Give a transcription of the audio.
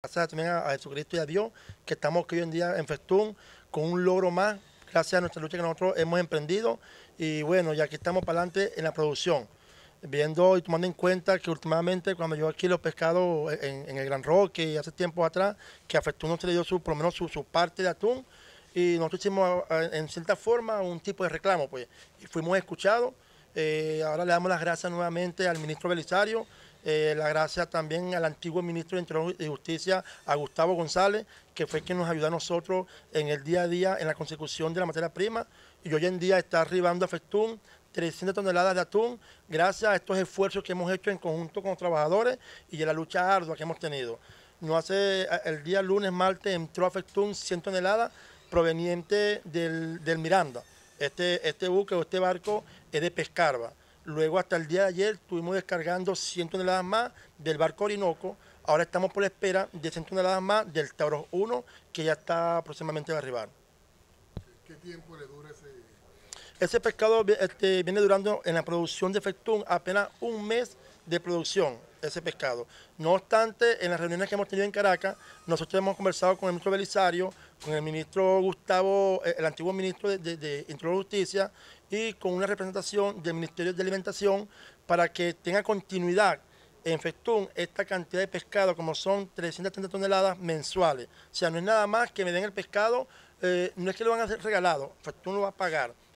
Gracias también a, Jesucristo y a Dios que estamos aquí hoy en día en Festún con un logro más, gracias a nuestra lucha que nosotros hemos emprendido. Y bueno, ya que estamos para adelante en la producción, viendo y tomando en cuenta que últimamente cuando yo aquí los pescados en, el Gran Roque hace tiempo atrás, que a Festún no se le dio su, por lo menos su, parte de atún y nosotros hicimos en cierta forma un tipo de reclamo, pues, y fuimos escuchados. Eh, ahora le damos las gracias nuevamente al ministro Belisario eh, gracia gracias también al antiguo ministro de Justicia, a Gustavo González, que fue quien nos ayudó a nosotros en el día a día en la consecución de la materia prima. Y hoy en día está arribando a Festún 300 toneladas de atún, gracias a estos esfuerzos que hemos hecho en conjunto con los trabajadores y de la lucha ardua que hemos tenido. No hace el día lunes, martes, entró a Festún 100 toneladas provenientes del, Miranda. Este, este buque o este barco es de Pescarba. Luego hasta el día de ayer estuvimos descargando 100 toneladas más del barco Orinoco. Ahora estamos por la espera de 100 toneladas más del Tauros 1, que ya está próximamente a arribar. ¿Qué tiempo le dura ese? Ese pescado este, viene durando en la producción de Fectún apenas un mes de producción ese pescado. No obstante, en las reuniones que hemos tenido en Caracas, nosotros hemos conversado con el ministro Belisario, con el ministro Gustavo, eh, el antiguo ministro de, de, de Interior y Justicia, y con una representación del Ministerio de Alimentación para que tenga continuidad en Festún esta cantidad de pescado, como son 330 toneladas mensuales. O sea, no es nada más que me den el pescado, eh, no es que lo van a hacer regalado, Festún lo va a pagar.